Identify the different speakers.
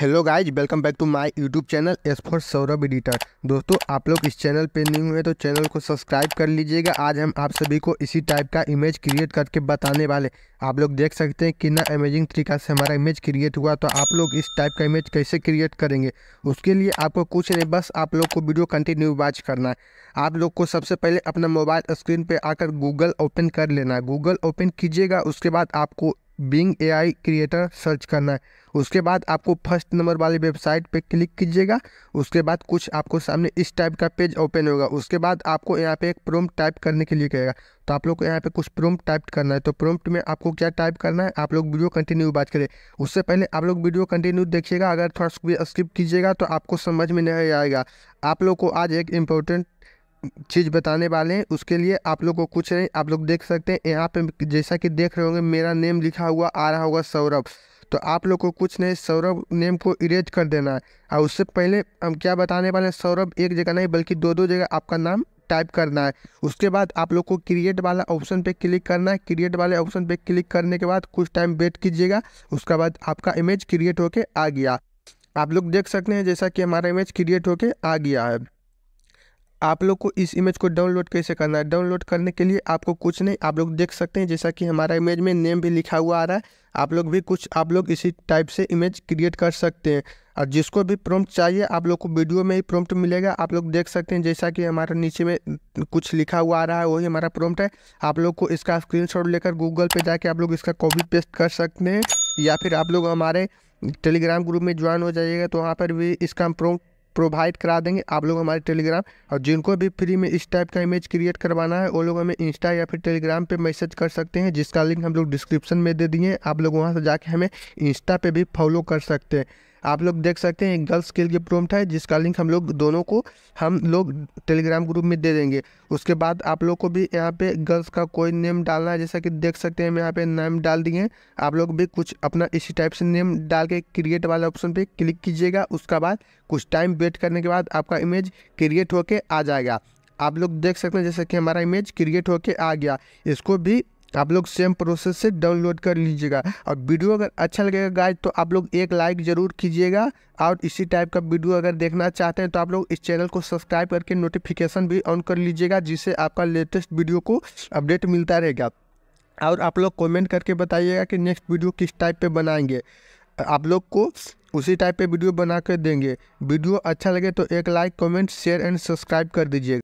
Speaker 1: hello guys welcome back to my YouTube channel S for Saurabh editor दोस्तों आप लोग इस चैनल पे नहीं हुए तो चैनल को सब्सक्राइब कर लीजिएगा आज हम आप सभी को इसी टाइप का इमेज क्रिएट करके बताने वाले आप लोग देख सकते हैं कितना अमेजिंग तरीका से हमारा इमेज क्रिएट हुआ तो आप लोग इस टाइप का इमेज कैसे क्रिएट करेंगे उसके लिए आपको कुछ नहीं बस आप लोग को वीडियो कंटिन्यू वॉच करना है आप लोग को सबसे पहले अपना मोबाइल स्क्रीन पर आकर गूगल ओपन कर लेना है गूगल ओपन कीजिएगा उसके बाद आपको Bing A I creator search करना है उसके बाद आपको फर्स्ट नंबर वाली वेबसाइट पे क्लिक कीजिएगा उसके बाद कुछ आपको सामने इस टाइप का पेज ओपन होगा उसके बाद आपको यहाँ पे एक प्रोम टाइप करने के लिए कहेगा तो आप लोग को यहाँ पे कुछ प्रोम टाइप करना है तो प्रोम्प्ट में आपको क्या टाइप करना है आप लोग वीडियो कंटिन्यू बात करें उससे पहले आप लोग वीडियो कंटिन्यू देखिएगा अगर थोड़ा स्किप कीजिएगा तो आपको समझ में नहीं आएगा आप लोग को आज एक इम्पोर्टेंट चीज़ बताने वाले हैं उसके लिए आप लोग को कुछ नहीं आप लोग देख सकते हैं यहाँ पे जैसा कि देख रहे होंगे मेरा नेम लिखा हुआ आ रहा होगा सौरभ तो आप लोग को कुछ नहीं सौरभ नेम को इरेज कर देना है और उससे पहले हम क्या बताने वाले हैं सौरभ एक जगह नहीं बल्कि दो दो जगह आपका नाम टाइप करना है उसके बाद आप लोग को क्रिएट वाला ऑप्शन पे क्लिक करना है क्रिएट वाले ऑप्शन पे क्लिक करने के बाद कुछ टाइम वेट कीजिएगा उसके बाद आपका इमेज क्रिएट होके आ गया आप लोग देख सकते हैं जैसा कि हमारा इमेज क्रिएट होके आ गया है आप लोग को इस इमेज को डाउनलोड कैसे करना है डाउनलोड करने के लिए आपको कुछ नहीं आप लोग देख सकते हैं जैसा कि हमारा इमेज में नेम भी लिखा हुआ आ रहा है आप लोग भी कुछ आप लोग इसी टाइप से इमेज क्रिएट कर सकते हैं और जिसको भी प्रॉम्प्ट चाहिए आप लोग को वीडियो में ही प्रॉम्प्ट मिलेगा आप लोग देख सकते हैं जैसा कि हमारा नीचे में कुछ लिखा हुआ आ रहा है वही हमारा प्रॉम्प्ट है आप लोग को इसका स्क्रीनशॉट लेकर गूगल पे जाके आप लोग इसका कॉपी पेस्ट कर सकते हैं या फिर आप लोग हमारे टेलीग्राम ग्रुप में ज्वाइन हो जाइएगा तो वहाँ पर भी इसका हम प्रोवाइड करा देंगे आप लोग हमारे टेलीग्राम और जिनको भी फ्री में इस टाइप का इमेज क्रिएट करवाना है वो लोग हमें इंस्टा या फिर टेलीग्राम पे मैसेज कर सकते हैं जिसका लिंक हम लोग डिस्क्रिप्शन में दे दिए आप लोग वहाँ से जाके हमें इंस्टा पे भी फॉलो कर सकते हैं आप लोग देख सकते हैं एक गर्ल्स स्किल की प्रोम है जिसका लिंक हम लोग दोनों को हम लोग टेलीग्राम ग्रुप में दे देंगे उसके बाद आप लोग को भी यहाँ पे गर्ल्स का कोई नेम डालना है जैसा कि देख सकते हैं हम यहाँ पे नेम डाल दिए हैं आप लोग भी कुछ अपना इसी टाइप से नेम डाल के क्रिएट वाले ऑप्शन पर क्लिक कीजिएगा उसका बाद कुछ टाइम वेट करने के बाद आपका इमेज क्रिएट होके आ जाएगा आप लोग देख सकते हैं जैसे कि हमारा इमेज क्रिएट होके आ गया इसको भी आप लोग सेम प्रोसेस से डाउनलोड कर लीजिएगा और वीडियो अगर अच्छा लगेगा गाय तो आप लोग एक लाइक ज़रूर कीजिएगा और इसी टाइप का वीडियो अगर देखना चाहते हैं तो आप लोग इस चैनल को सब्सक्राइब करके नोटिफिकेशन भी ऑन कर लीजिएगा जिससे आपका लेटेस्ट वीडियो को अपडेट मिलता रहेगा और आप लोग कमेंट करके बताइएगा कि नेक्स्ट वीडियो किस टाइप पे बनाएंगे आप लोग को उसी टाइप पे वीडियो बना कर देंगे वीडियो अच्छा लगे तो एक like comment share and subscribe कर दीजिएगा